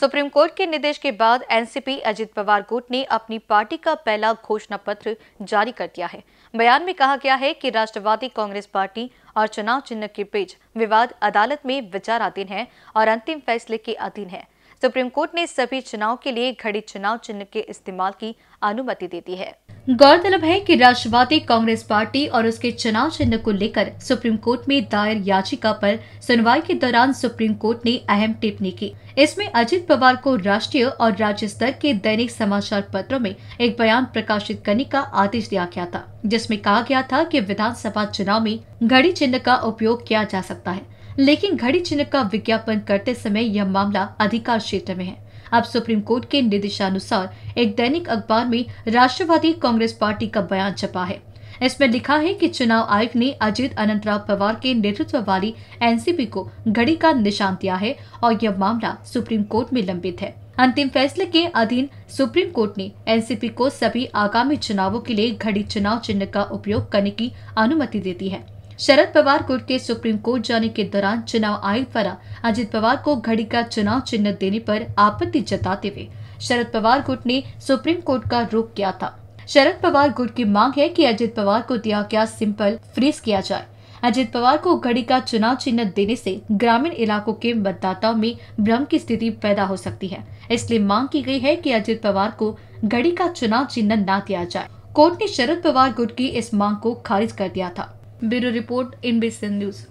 supreme court के निर्देश के बाद एनसीपी अजित पवार गुट ने अपनी पार्टी का पहला घोषणा पत्र जारी कर दिया है बयान में कहा गया है कि राष्ट्रवादी कांग्रेस पार्टी और चुनाव चिन्ह के बीच विवाद अदालत में विचाराधीन है और अंतिम फैसले के अधीन है सुप्रीम कोर्ट ने सभी चुनाव के लिए घड़ी चुनाव चिन्ह के इस्तेमाल की अनुमति दे दी है गौरतलब है कि राष्ट्रवादी कांग्रेस पार्टी और उसके चुनाव चिन्ह को लेकर सुप्रीम कोर्ट में दायर याचिका पर सुनवाई के दौरान सुप्रीम कोर्ट ने अहम टिप्पणी की इसमें अजित पवार को राष्ट्रीय और राज्य स्तर के दैनिक समाचार पत्रों में एक बयान प्रकाशित करने का आदेश दिया गया था जिसमें कहा गया था कि विधानसभा चुनाव में घड़ी चिन्ह का उपयोग किया जा सकता है लेकिन घड़ी चिन्ह का विज्ञापन करते समय यह मामला अधिकार क्षेत्र में है अब सुप्रीम कोर्ट के निर्देशानुसार एक दैनिक अखबार में राष्ट्रवादी कांग्रेस पार्टी का बयान छपा है इसमें लिखा है कि चुनाव आयोग ने अजीत अनंतराव पवार के नेतृत्व वाली एनसीपी को घड़ी का निशान दिया है और यह मामला सुप्रीम कोर्ट में लंबित है अंतिम फैसले के अधीन सुप्रीम कोर्ट ने एनसीपी को सभी आगामी चुनावों के लिए घड़ी चुनाव चिन्ह का उपयोग करने की अनुमति देती है शरद पवार कोर्ट के सुप्रीम कोर्ट जाने के दौरान चुनाव आयोग द्वारा अजित पवार को घड़ी का चुनाव चिन्ह देने पर आपत्ति जताते हुए शरद पवार गुट ने सुप्रीम कोर्ट का रोक किया था शरद पवार गुट की मांग है कि अजित पवार को दिया गया सिंपल फ्रीज किया जाए अजित पवार को घड़ी का चुनाव चिन्ह देने से ग्रामीण इलाकों के मतदाताओं में भ्रम की स्थिति पैदा हो सकती है इसलिए मांग की गई है कि अजित पवार को घड़ी का चुनाव चिन्ह न दिया जाए कोर्ट ने शरद पवार गुट की इस मांग को खारिज कर दिया था ब्यूरो रिपोर्ट इन बेसन न्यूज़